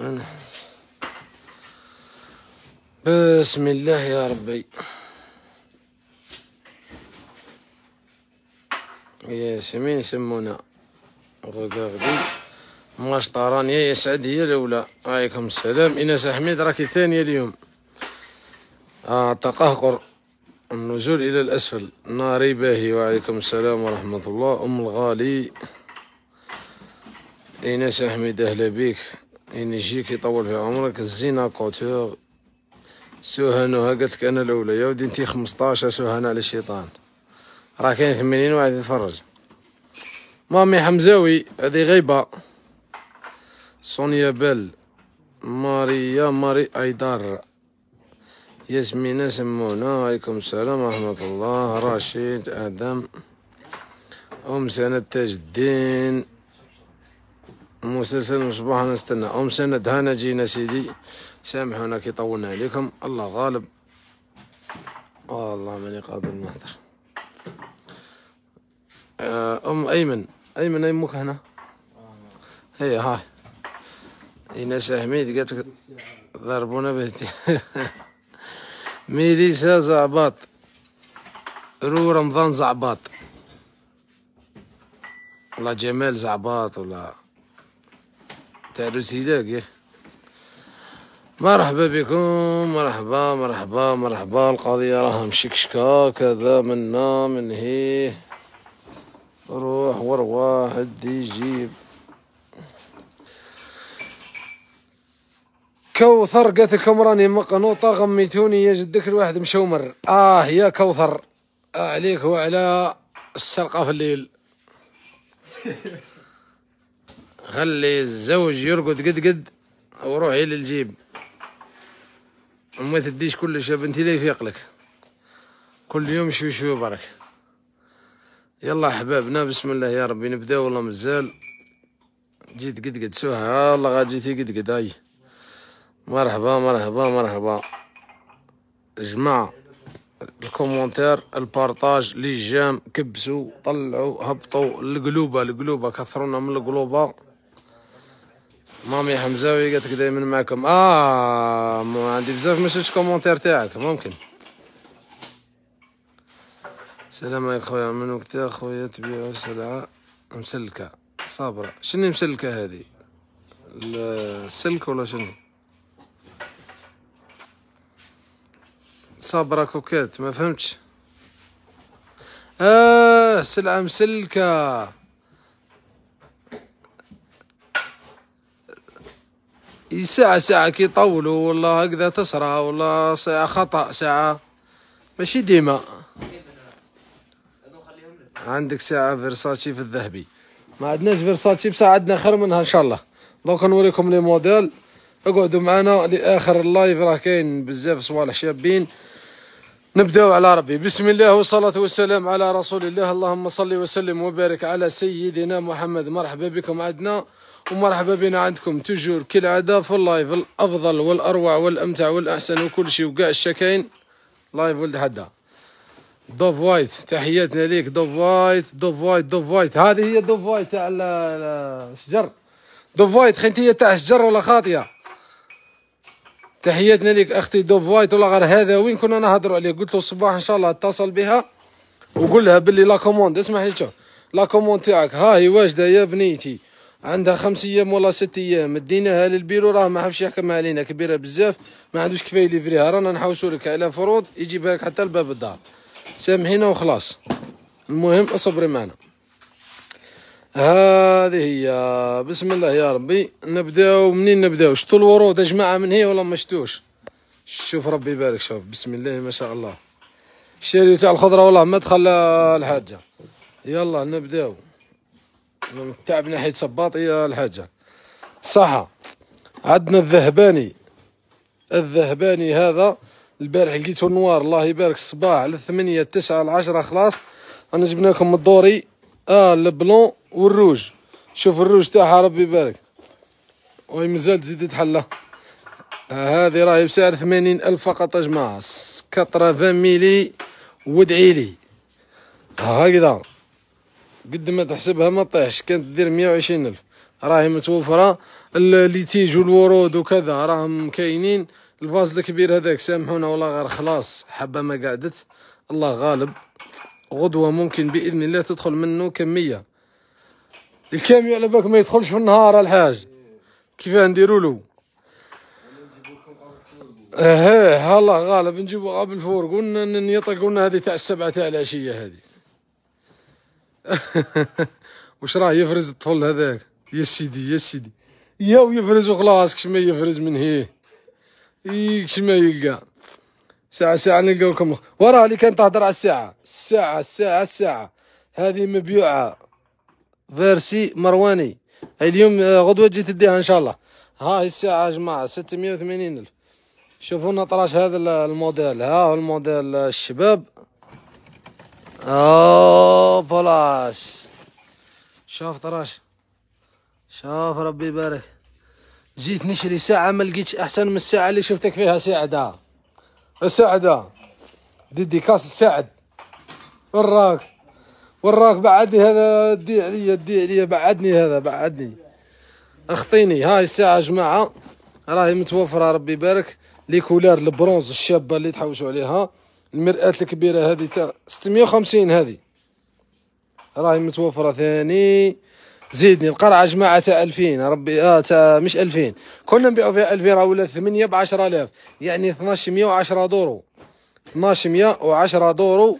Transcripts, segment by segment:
أنا بسم الله يا ربي يا سمين سمونا غداغدي ماش طاران يا سعد هي الأولى عليكم السلام إنس حميد راكي ثانية اليوم آه تقهقر النزول إلى الأسفل ناري باهي وعليكم السلام ورحمة الله أم الغالي إنس حميد أهلا بيك ينجيك يطول في عمرك الزينة كوتور سوهنوها قلت لك انا الاولى يا ودي انتي 15 سوهان على الشيطان راه كاين 80 واحد يتفرج مامي حمزاوي هذه غيبة سونيا بل ماريا ماري ايدار ياسمينة سمونا عليكم السلام ورحمة الله رشيد آدم أم سند تاج الدين مسلسل مصباح نستنى أم سنة دهانا جينا سيدي سامحونا كي طولنا عليكم الله غالب والله ماني قادر نهضر آه، أم أيمن أيمن اي أمك هنا هي هاي إيناس حميد قالت ضربونا بهتي ميليسا زعباط رو رمضان زعباط ولا جمال زعباط ولا تاع روتيلاك مرحبا بكم مرحبا مرحبا مرحبا القضية راها مشكشكة كذا منا من هي روح ورواه دي جيب كوثر قالت لكم راني مقنوطة غميتوني يا جدك الواحد مشومر اه يا كوثر آه، عليك وعلى السرقة في الليل خلي الزوج يرقد قد قد وروحي للجيب وما تديش كل يا بنتي لا يفيق لك كل يوم شوي شوي برك يلا احبابنا بسم الله يا ربي نبدا والله مازال جيت قد قد سوها الله غادي جيتي قد قد هاي مرحبا مرحبا مرحبا جماعة الكومونتير البارطاج لي جام كبسوا طلعوا هبطوا القلوبة القلوبة كثرونا من القلوبة مامي حمزاوي قالت لك دايما معكم اه ما عندي بزاف ما شفتش كومونتير تاعك ممكن السلام عليك خويا من وقتها خويا تبيعو سلعة مسلكة صابرة شني مسلكة هذه السلك ولا شنو صابرة كوكات ما فهمتش اه سلعة مسلكة ساعة ساعة كي يطولوا والله هكذا تصرى والله ساعة خطأ ساعة ماشي ديما عندك ساعة فيرساتشي في الذهبي ما عندناش فيرساتشي بصح عندنا خير منها ان شاء الله دوك نوريكم لي موديل اقعدوا معنا لاخر اللايف راه كاين بزاف صوالح شابين نبداو على ربي بسم الله والصلاة والسلام على رسول الله اللهم صل وسلم وبارك على سيدنا محمد مرحبا بكم عندنا ومرحبا بنا عندكم توجور كالعاده في اللايف الافضل والاروع والامتع والاحسن وكل شيء وكاع الشكاين لايف ولد حدا دوف وايت تحياتنا ليك دوف وايت دوف وايت دوف وايت هذه هي دوف وايت تاع الشجر دوف وايت خنتيه تاع الشجر ولا خاطيه تحياتنا ليك اختي دوف وايت ولا غير هذا وين كنا نهضروا عليه قلت له الصباح ان شاء الله اتصل بها وقول لها باللي لا كوموند اسمح لي شوف لا كوموند تاعك ها هي واجده يا بنيتي عندها خمس ايام ولا ست ايام ديناها للبيرو راه ما عرفش يحكم علينا كبيره بزاف ما عندوش كفايه ليفريها رانا نحوسوا لك على فروض يجيبها لك حتى لباب الدار سامحينا وخلاص المهم اصبري معنا هذه هي بسم الله يا ربي نبداو منين نبداو شتو الورود يا جماعه من هي ولا ما شتوش شوف ربي يبارك شوف بسم الله ما شاء الله الشاري تاع الخضره والله ما دخل الحاجه يلا نبداو تعب ناحيه صباط هي الحاجه صحة عندنا الذهباني الذهباني هذا البارح لقيته نوار الله يبارك الصباح على الثمانية التسعة العشرة خلاص انا جبنا لكم الدوري اه البلون والروج شوف الروج تاعها ربي يبارك وهي مازال تزيد تحلى هذه راهي بسعر ثمانين الف فقط يا جماعة كترة ميلي وادعي لي هكذا قد ما تحسبها ما طيحش كانت دير مية وعشرين ألف راهي متوفرة اللي تيجو الورود وكذا راهم كاينين الفاز الكبير هذاك سامحونا والله غير خلاص حبة ما قعدت الله غالب غدوة ممكن بإذن الله تدخل منه كمية الكاميو على بالك ما يدخلش في النهار الحاج كيف نديروا له اه الله غالب نجيبو قبل فور الفورق ونطلقوا لنا هذه تاع السبعة تاع العشية هذه واش راه يفرز الطفل هذاك يا سيدي يا سيدي يا ويفرز وخلاص كشما يفرز من هيه اي كشما يلقى ساعة ساعة نلقى لكم وراه اللي كان تهضر على الساعة الساعة الساعة الساعة هذه مبيوعة فيرسي مرواني اليوم آه، غدوة تجي تديها ان شاء الله هاي الساعة يا جماعة ستمية وثمانين الف شوفوا طراش هذا الموديل ها هو الموديل الشباب اوه بلاش شوف طراش شوف ربي يبارك جيت نشري ساعة ما لقيتش احسن من الساعة اللي شفتك فيها سعدة سعدة ديدي كاس السعد وراك وراك بعدني هذا دي عليا دي عليا بعدني هذا بعدني اخطيني هاي الساعة يا جماعة راهي متوفرة ربي يبارك لي كولار البرونز الشابة اللي تحوشوا عليها المرآة الكبيرة هذه تاع 650 هذه راهي متوفرة ثاني زيدني القرعة جماعة تاع 2000 ربي اه تاع مش 2000 كنا نبيعوا فيها 2000 راه ولا 8 ب 10000 يعني 1210 دورو 1210 دورو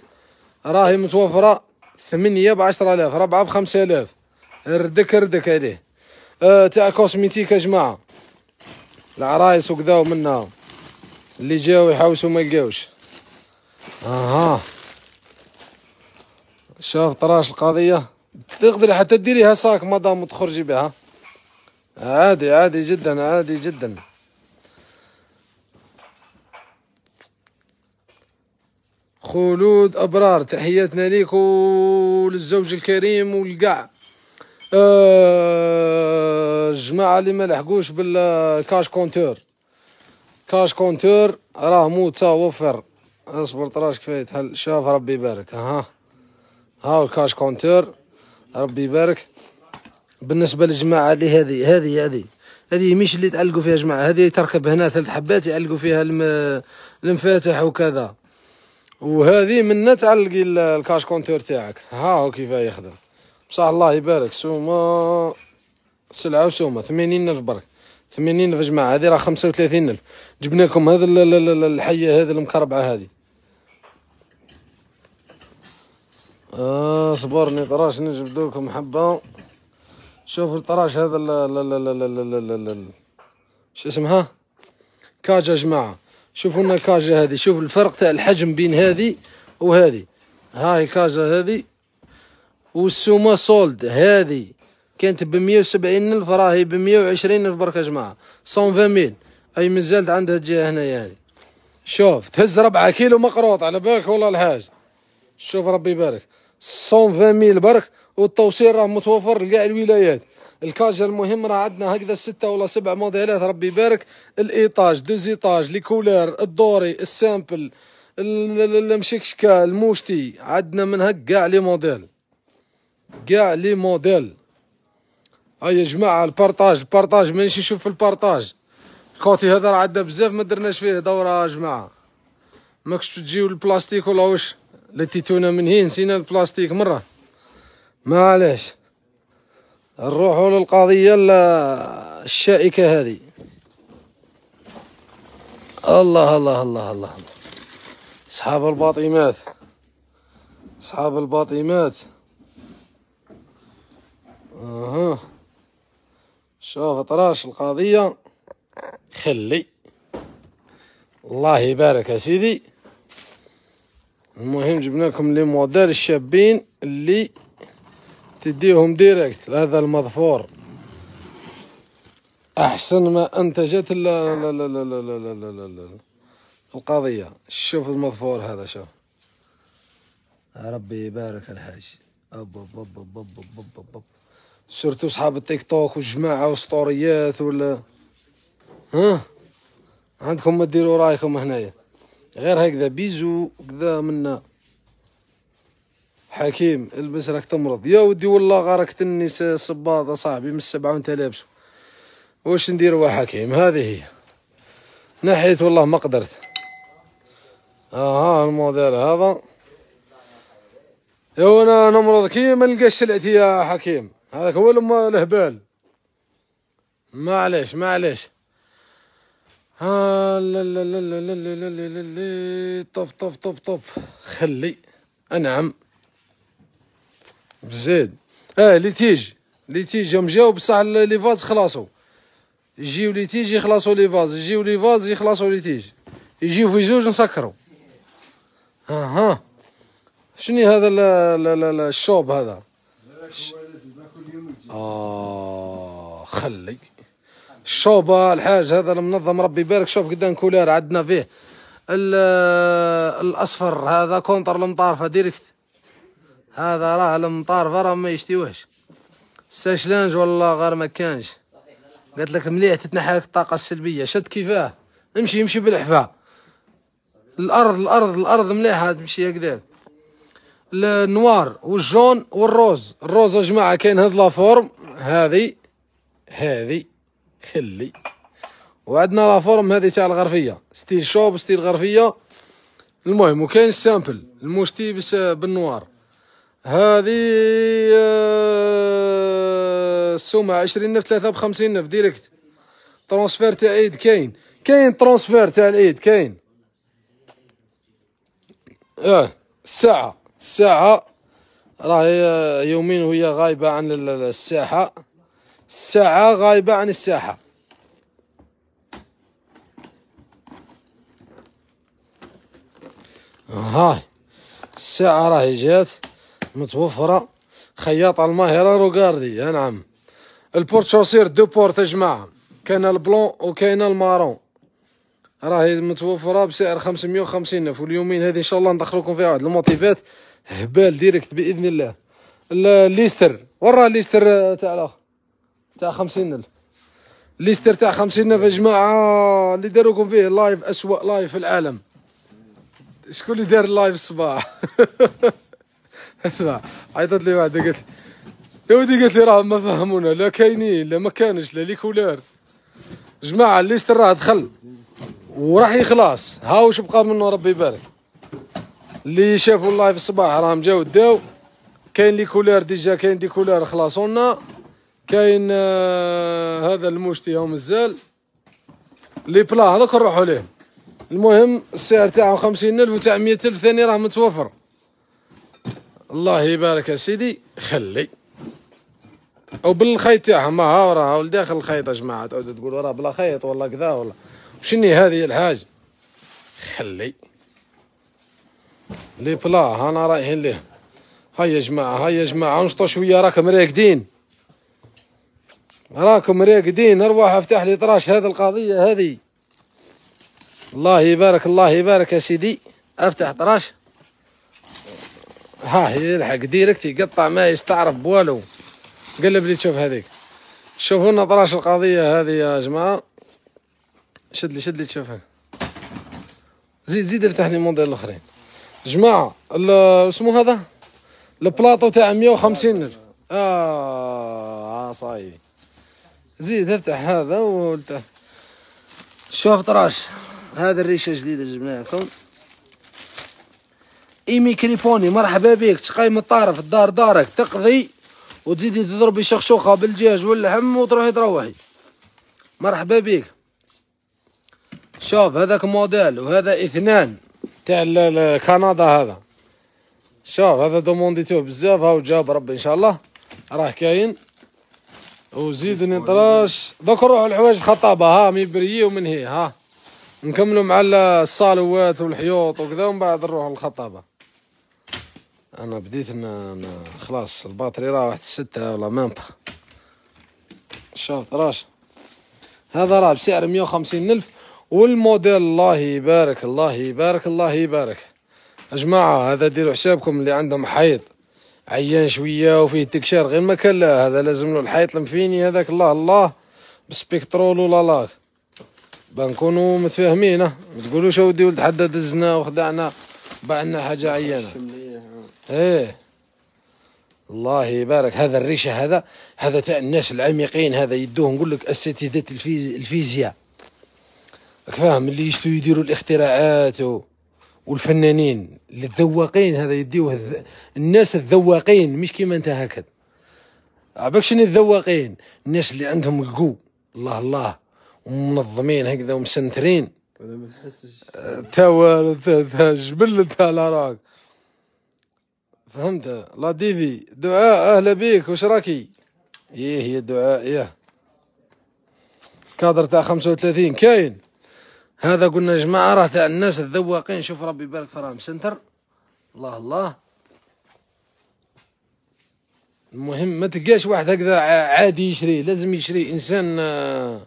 راهي متوفرة 8 ب 10000 4 ب 5000 ردك ردك عليه آه تاع كوسميتيك يا جماعة العرايس وكذا ومنها اللي جاو يحوسوا ما لقاوش اها شاف طراش القضيه تقدري حتى ديريها ساك مادام تخرجي بها عادي عادي جدا عادي جدا خلود ابرار تحياتنا ليك وللزوج الكريم والقاع أه الجماعه اللي ما لحقوش بالكاش كونتور كاش كونتور راه متوفر اصبر طراش كفاية تحل شوف ربي يبارك ها ها الكاش كونتور ربي يبارك بالنسبة للجماعة اللي هذه هذه هذه هذه مش اللي تعلقوا فيها جماعة هذه تركب هنا ثلاث حبات يعلقوا فيها المفاتح وكذا وهذه من تعلقي الكاش كونتور تاعك ها هو كيف يخدم بصح الله يبارك سوما سلعة وسوما ثمانين ألف برك ثمانين ألف جماعة هذه راه خمسة وثلاثين ألف جبنا لكم هذا الحية هذه المكربعة هذه آه صبرني طراش نجيب لكم حبة شوفوا الطراش هذا لا شو اسمها كاجا جماعة شوفوا لنا كاجا هذه شوف الفرق تاع الحجم بين هذه وهذه هاي كاجا هذه والسومة سولد هذه كانت بمية وسبعين ألف راهي بمية وعشرين ألف بركة جماعة صون فاميل أي مازالت عندها الجهة هنايا يعني شوف تهز ربعة كيلو مقروط على بالك والله الحاج شوف ربي يبارك 120 ميل برك والتوصيل راه متوفر لكاع الولايات الكاجا المهم راه عندنا هكذا ستة ولا سبع موديلات ربي يبارك الايطاج ديزيطاج لي كولير الدوري السامبل المشكشكا الموشتي عندنا من هك كاع لي موديل كاع لي موديل هيا يا جماعة البارطاج البارطاج مانيش نشوف البارطاج خوتي هذا راه عندنا بزاف ما درناش فيه دورة يا جماعة ماكش تجيو البلاستيك ولا واش لتيتونا من هين نسينا البلاستيك مرة معليش نروحوا للقضية الشائكة هذه الله الله الله الله اصحاب الباطيمات اصحاب الباطيمات اها شوف طراش القضية خلي الله يبارك يا سيدي المهم جبنا لكم لي موديل الشابين اللي تديهم ديريكت لهذا المظفور احسن ما انتجت لا لا لا لا لا لا لا لا لا القضيه شوف المظفور هذا شوف ربي يبارك الحاج أب صحاب التيك توك والجماعة وسطوريات ولا ها عندكم ما ديروا رايكم هنايا غير هكذا بيزو كذا منا حكيم البس راك تمرض يا ودي والله غارك تني صباط صاحبي من السبعة وانت لابسو واش ندير يا حكيم هذه هي نحيت والله ما قدرت اها آه، الموديل هذا يا انا نمرض كي ما نلقاش سلعتي يا حكيم هذاك هو الهبال معليش معليش ها لا لا لا لا لا لا لا لا لا طب طب طب طب خلي انعم بزيد اه تيج تيجي تيج تيجي جاو بصح لي فاز خلاصو يجيو لي تيجي يخلصو لي فاز يجيو لي فاز يخلصو لي تيجي يجيو في زوج نسكرو اها آه. شنو هذا لا لا لا لا الشوب هذا اه خلي الشوبه الحاج هذا المنظم ربي يبارك شوف قدام كولار عندنا فيه الاصفر هذا كونتر المطارفه ديريكت هذا راه المطارفه راه ما يشتيوهش ساشلانج والله غير ما كانش قالت لك مليح تتنحى لك الطاقه السلبيه شد كيفاه امشي امشي بالحفاه الارض الارض الارض مليحه تمشي هكذاك النوار والجون والروز الروز يا جماعه كاين هاد لافورم هذه هذه كلي وعندنا لا فورم هذه تاع الغرفيه ستيل شوب ستيل غرفيه المهم وكاين السامبل المشتي بالنوار هذه آه، السومه 20 نف ثلاثة بخمسين نف ديريكت ترونسفير تاع ايد كاين كاين ترونسفير تاع الايد كاين اه الساعه الساعه راهي آه، يومين وهي غايبه عن الساحه الساعة غايبة عن الساحة هاي الساعة راهي جات متوفرة خياطة الماهرة روكاردي يا نعم البورتشوسير دو بورت يا جماعة كاين البلون وكاين المارون راهي متوفرة بسعر خمسمية وخمسين ألف واليومين هذه إن شاء الله ندخلوكم فيها واحد الموتيفات هبال ديريكت بإذن الله الليستر ورا الليستر آه، تاع الاخر تاع 50 الف ليستر تاع 50 الف يا جماعه اللي داروكم فيه لايف اسوء لايف في العالم شكون اللي دار اللايف الصباح اسمع عيطت لي واحده قالت يا ودي قالت لي راه ما فهمونا لا كاينين لا ما كانش لا ليكولور جماعه ليستر راه دخل وراح يخلص هاو واش بقى منه ربي يبارك اللي شافوا اللايف الصباح راهم جاو داو كاين لي ديجا كاين دي كولار خلاصونا كاين آه، هذا المشتي يوم الزال لي بلا هذاك نروحو ليه المهم السعر تاعو خمسين ألف وتاع مية ألف ثاني راه متوفر الله يبارك أسيدي خلي او بالخيط تاعهم ما ها راه لداخل الخيط يا جماعة تعودوا تقولوا راه بلا خيط ولا كذا ولا شني هذه الحاجة خلي لي بلا هانا رايحين ليه هيا يا جماعة هيا يا جماعة انشطوا شوية راكم راكدين راكم راقدين اروح افتح لي طراش هذه القضيه هذه الله يبارك الله يبارك يا سيدي افتح طراش ها يلحق ديريكت يقطع ما يستعرف بوالو قلب لي تشوف هذيك شوفوا لنا طراش القضيه هذه يا جماعه شد لي شد لي تشوفها زيد زيد افتح لي موديل الاخرين جماعه اسمه هذا البلاطو تاع 150 الف اه, آه، صايي زيد افتح هذا والتحت شوف طراش هذا الريشه جديده جبناها لكم ايمي كريبوني مرحبا بك تقاي من الطرف الدار دارك تقضي وتزيدي تضربي شخشوخه بالدجاج واللحم وتروحي تروحي مرحبا بك شوف هذاك موديل وهذا اثنان تاع كندا هذا شوف هذا دومونديتوه بزاف هاو جاب ربي ان شاء الله راه كاين وزيدني طراش دوك نروحوا لحوايج الخطابه ها ميبريي ومن هي ها نكملوا مع الصالوات والحيوط وكذا ومن بعد نروحوا للخطابه انا بديت أنا خلاص الباتري راه واحد ستة ولا مام شوف طراش هذا راه بسعر مية وخمسين الف والموديل الله يبارك الله يبارك الله يبارك يا جماعه هذا ديروا حسابكم اللي عندهم حيض عيان شويه وفيه تكشير غير ما كان لا هذا لازم له الحيط المفيني هذاك الله الله بسبيكترول ولا لاك بنكونوا متفاهمين ما تقولوش اودي ولد حدا دزنا وخدعنا بعنا حاجه عيانه ايه الله يبارك هذا الريشه هذا هذا تاع الناس العميقين هذا يدوه نقول لك اساتذه الفيزياء فاهم اللي يشتو يديروا الاختراعات و... والفنانين الذواقين هذا يديوه الذ... الناس الذواقين مش كيما انت هكذا عباك شنو الذواقين الناس اللي عندهم القو الله الله ومنظمين هكذا ومسنترين انا ما نحسش أه، توا جبل تاع العراق فهمت لا ديفي دعاء اهلا بيك واش راكي ايه يا دعاء ايه كادر تاع 35 كاين هذا قلنا يا جماعة راه تاع الناس الذواقين شوف ربي يبارك فراهم سنتر الله الله المهم ما تلقاش واحد هكذا عادي يشريه لازم يشري انسان آه،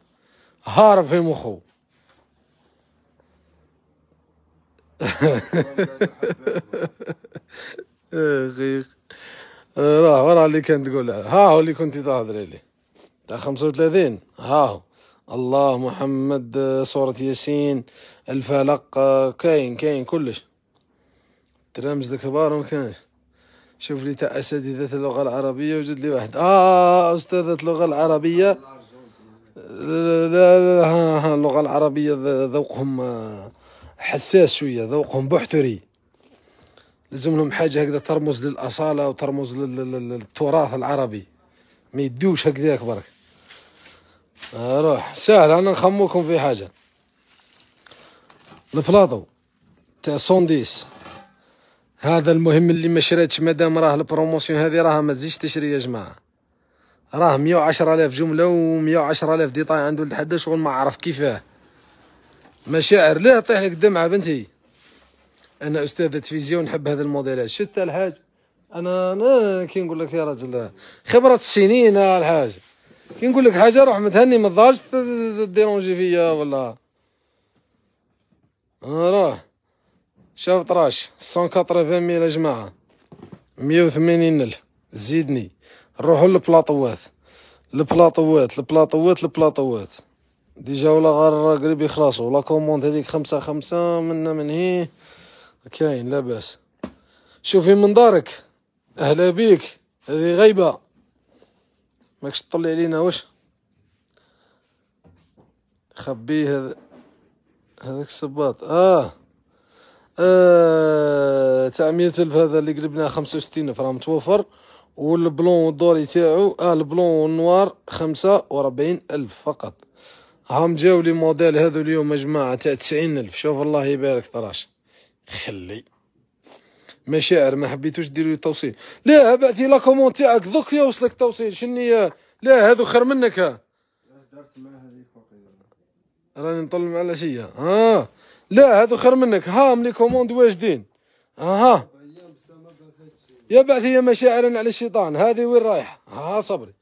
هارب في مخه غيق آه، راه ورا اللي كان تقولها ها هو اللي كنت تهضري ليه تاع 35 ها هو الله محمد سورة آه، ياسين الفلق آه، كاين كاين كلش ترامز الكبار ما كانش شوف لي تاع اساتذة اللغة العربية وجد لي واحد اه, آه، استاذة اللغة العربية لا لا ها اللغة العربية ذوقهم حساس شوية ذوقهم بحتري لازم لهم حاجة هكذا ترمز للأصالة وترمز للتراث العربي ما يدوش هكذاك برك روح سهل انا نخموكم في حاجه البلاطو تاع سونديس هذا المهم اللي ما شريتش مادام راه البروموسيون هذه راها ما تزيدش تشري يا جماعه راه مية وعشرة الاف جمله ومية وعشرة الاف ديطاي لحد ولد حدا شغل ما عرف كيفاه مشاعر لا طيح لك دمعه بنتي انا استاذه فيزياء ونحب هذا الموديلات شتى الحاج انا انا كي نقول لك يا رجل خبره السنين الحاج كي نقول لك حاجه روح متهني ما تظهرش ديرونجي فيا ولا راه شاف طراش 180 ميل يا جماعه 180 الف زيدني نروحوا للبلاطوات البلاطوات البلاطوات البلاطوات ديجا ولا غير قريب يخلصوا لا كوموند هذيك خمسة خمسة منا من هي كاين لاباس شوفي من دارك اهلا بيك هذه غيبه ماكش تطلع علينا واش خبيه هذا هذاك الصباط اه آه تاع الف هذا اللي قلبناه خمسة الف راه متوفر والبلون والدوري تاعو اه البلون والنوار خمسة وربعين ألف فقط هم جاو لي موديل هذو اليوم يا جماعة تاع تسعين ألف شوف الله يبارك طراش خلي مشاعر ما حبيتوش ديروا لي التوصيل لا بعثي لا كومون تاعك دوك يوصلك شنو شني لا هذو خير منك ها درت مع هذيك راني نطل على شيء ها لا هذو خير منك ها لي كوموند واجدين ها يا بعث يا مشاعر على الشيطان هذه وين رايح ها صبري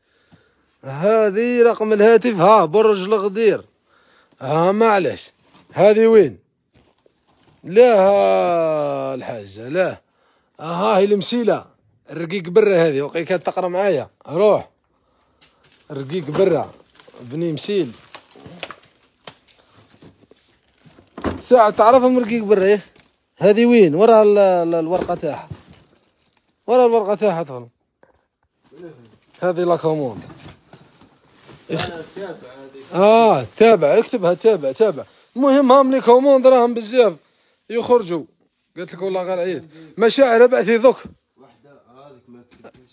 هذه رقم الهاتف ها برج الغدير ها معلش هذه وين لا الحاجة لا اها هي المسيله الرقيق برا هذه وقي كانت تقرا معايا روح الرقيق برا بني مسيل ساعة تعرفهم الرقيق برا إيه؟ هذه وين ورا الورقه تاعها ورا الورقه تاعها تغل هذه لاكوموند اه تابع اكتبها تابع تابع المهم هم لي كوموند راهم بزاف يخرجوا قلت لك والله غير عيد مشاعر ابعثي ذوك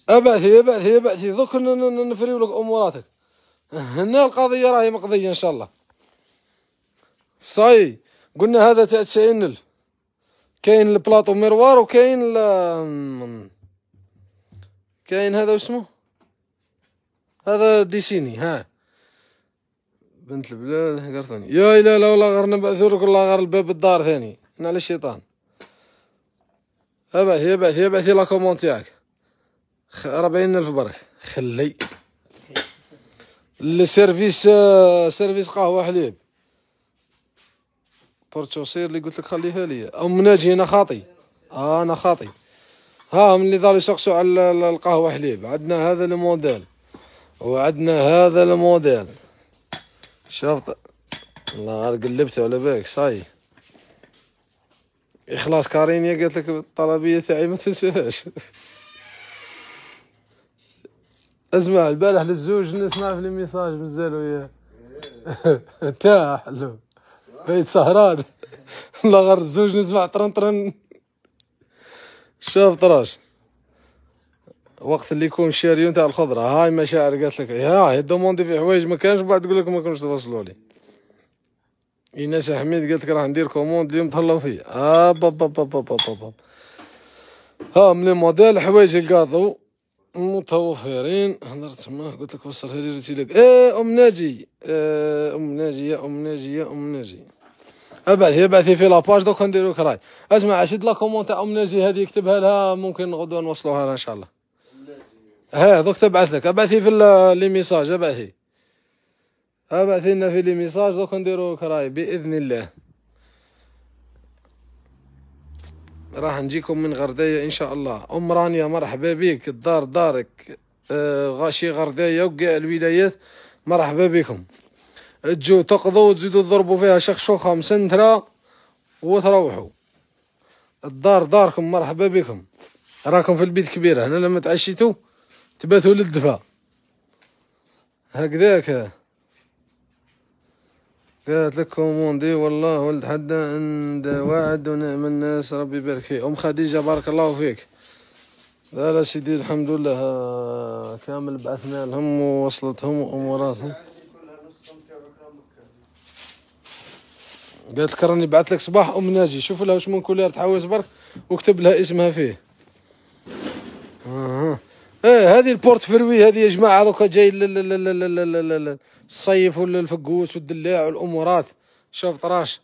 ابعثي ابعثي ابعثي ذوك نفريو لك اموراتك هنا القضيه راهي مقضيه ان شاء الله صاي قلنا هذا تاع الف كاين البلاطو ميروار وكاين كاين هذا واسمه هذا ديسيني ها بنت البلاد قرصني يا لا لا والله غير نبعثو لك والله غير الباب الدار ثاني هنا على الشيطان ابعثي ابعثي ابعثي لا كومونت ياك 40000 برك خلي السيرفيس آه، سيرفيس قهوه حليب بورتوسير اللي قلت لك خليها لي ام ناجي انا خاطي آه انا خاطي ها هم اللي ضالوا يسقسوا على القهوه حليب عندنا هذا الموديل وعندنا هذا الموديل شفت الله قلبته على بالك صاي اخلاص كارينيا قلت لك الطلبيه تاعي ما تنساهاش اسمع البارح للزوج نسمع في الميساج مازال وياه تاع حلو بيت سهران لا غير الزوج نسمع طرن طرن شاف طراش وقت اللي يكون شاريون تاع الخضره هاي مشاعر قالت لك يا دوموندي في حوايج ما كانش بعد تقول لك ما كانش توصلوا لي ايناس حميد قالت لك راه ندير كوموند اليوم تهلاو فيا اه با با با با با ها من موديل حوايج الكاطو متوفرين هضرت تما قلت لك وصل هذه قلت لك ايه ام ناجي ايه ام ناجي يا ام ناجي يا ام ناجي ابعثي بعثي في لاباج دوك نديرو كراي اسمع عشد لا كومون تاع ام ناجي هذه كتبها لها ممكن غدوه نوصلوها لها ان شاء الله ها دوك تبعث لك ابعثي في لي ميساج ابعثي ابعث لنا في لي ميساج دوك نديرو كراي باذن الله راح نجيكم من غردية ان شاء الله ام رانيا مرحبا بك الدار دارك آه غاشي غردية وكاع الولايات مرحبا بكم تجو تقضوا وتزيدوا تضربوا فيها شخشوخة مسنترة وتروحوا الدار داركم مرحبا بكم راكم في البيت كبيره هنا لما تعشيتوا تباتوا للدفا هكذاك قالت لك كوموندي والله ولد حدا عند وعد ونعم الناس ربي يبارك فيه ام خديجه بارك الله فيك لا لا سيدي الحمد لله كامل بعثنا لهم ووصلتهم واموراتهم قالت لك راني بعث لك صباح ام ناجي شوف لها واش من كولير تحوس برك واكتب لها اسمها فيه آه. ايه هذه البورت فروي هذه يا جماعه دوكا جاي الصيف والفقوس والدلاع والامورات شوف طراش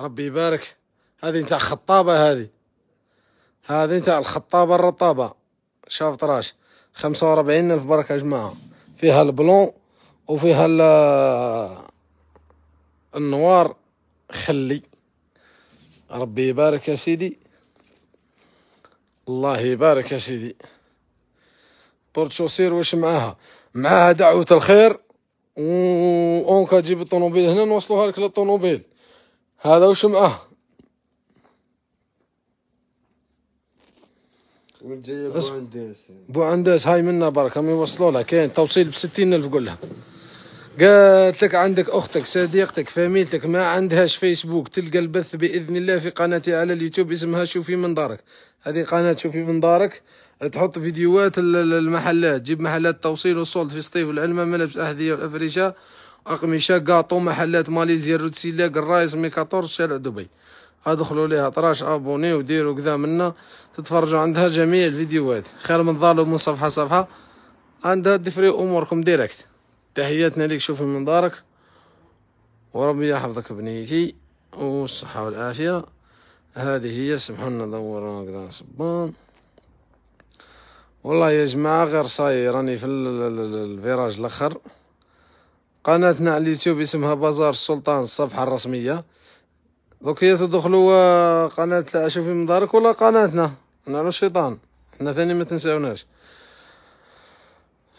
ربي يبارك هذه نتاع خطابه هذه هذه نتاع الخطابه الرطابه شوف طراش خمسة وربعين ألف بركة يا جماعة فيها البلون وفيها النوار خلي ربي يبارك يا سيدي الله يبارك يا سيدي بورتشوسير واش معاها معاها دعوه الخير و اونكا تجيب الطوموبيل هنا نوصلوها لك للطوموبيل هذا واش معاه بو عندس هاي منا بركه ما يوصلوا لها كاين توصيل ب 60000 قول لها قالت لك عندك اختك صديقتك فاميلتك ما عندهاش فيسبوك تلقى البث باذن الله في قناتي على اليوتيوب اسمها شوفي من دارك هذه قناه شوفي من دارك تحط فيديوهات المحلات جيب محلات توصيل وصولت في سطيف العلمة ملابس أحذية والأفرشة أقمشة قاطو محلات ماليزيا روتسيلا قرايس ميكاتور شارع دبي ادخلوا ليها طراش ابوني وديروا كذا منا تتفرجوا عندها جميع الفيديوهات خير من ظالم من صفحه صفحه عندها دفري اموركم ديريكت تحياتنا ليك شوفي من دارك وربي يحفظك بنيتي والصحه والعافيه هذه هي سمحوا لنا دورنا كذا صبان والله يا جماعة غير صاي راني في الفيراج الاخر قناتنا على اليوتيوب اسمها بازار السلطان الصفحة الرسمية دوك هي تدخلوا آه، قناة شوفي دارك ولا قناتنا نعلو الشيطان حنا ثاني ما تنساوناش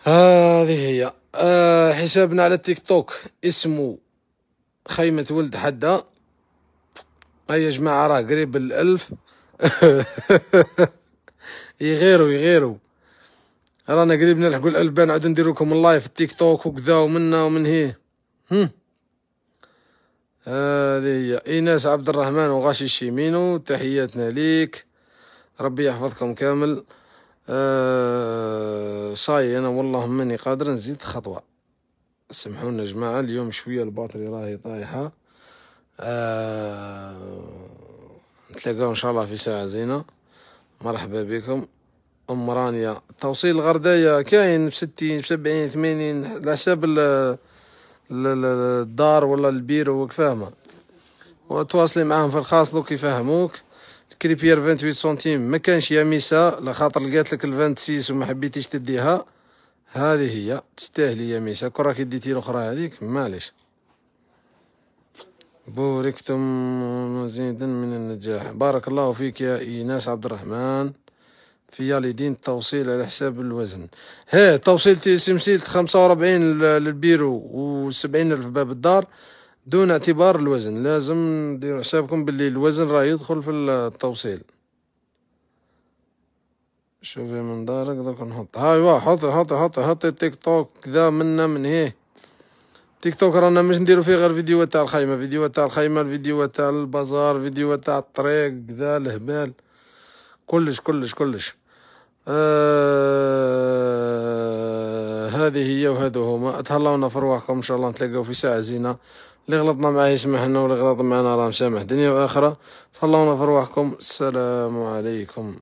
هذه هي آه، حسابنا على التيك توك اسمه خيمة ولد حدا هيا يا جماعة راه قريب الألف يغيروا يغيروا رانا قريب نلحقوا الالبان عاد ندير لكم اللايف التيك توك وكذا ومنا ومن هي هم هذه هي ايناس عبد الرحمن وغاشي الشيمينو تحياتنا ليك ربي يحفظكم كامل آه صاي انا والله ماني قادر نزيد خطوه سمحونا يا جماعه اليوم شويه الباطري راهي طايحه آه... نتلاقاو ان شاء الله في ساعه زينه مرحبا بكم ام رانيا توصيل الغردايه كاين بستين بسبعين ثمانين على حساب الدار ولا البيرو وك فاهمه وتواصلي معاهم في الخاص دوك يفهموك كريبير 28 سنتيم ما كانش يا ميسا لخاطر لقات لك ال 26 وما حبيتيش تديها هذه هي تستاهلي يا ميسا كون راكي ديتي الاخرى هذيك معليش بوركتم مزيدا من النجاح بارك الله فيك يا ايناس عبد الرحمن في يالدين التوصيل على حساب الوزن ها توصيل سمسيل 45 للبيرو و70 الف باب الدار دون اعتبار الوزن لازم ديروا حسابكم باللي الوزن راه يدخل في التوصيل شوفي من دارك دوك نحط هايوا حط حط حط حط التيك توك كذا منا من هيه تيك توك رانا مش نديرو فيه غير فيديوهات تاع الخيمه فيديوهات تاع الخيمه الفيديوهات تاع البازار فيديوهات تاع الطريق كذا الهبال كلش كلش كلش آه هذه هي وهذو هما تهلاونا في رواحكم ان شاء الله نتلاقاو في ساعه زينه اللي غلطنا معاه لنا واللي غلط معنا راه مسامح دنيا واخره تهلاونا في رواحكم السلام عليكم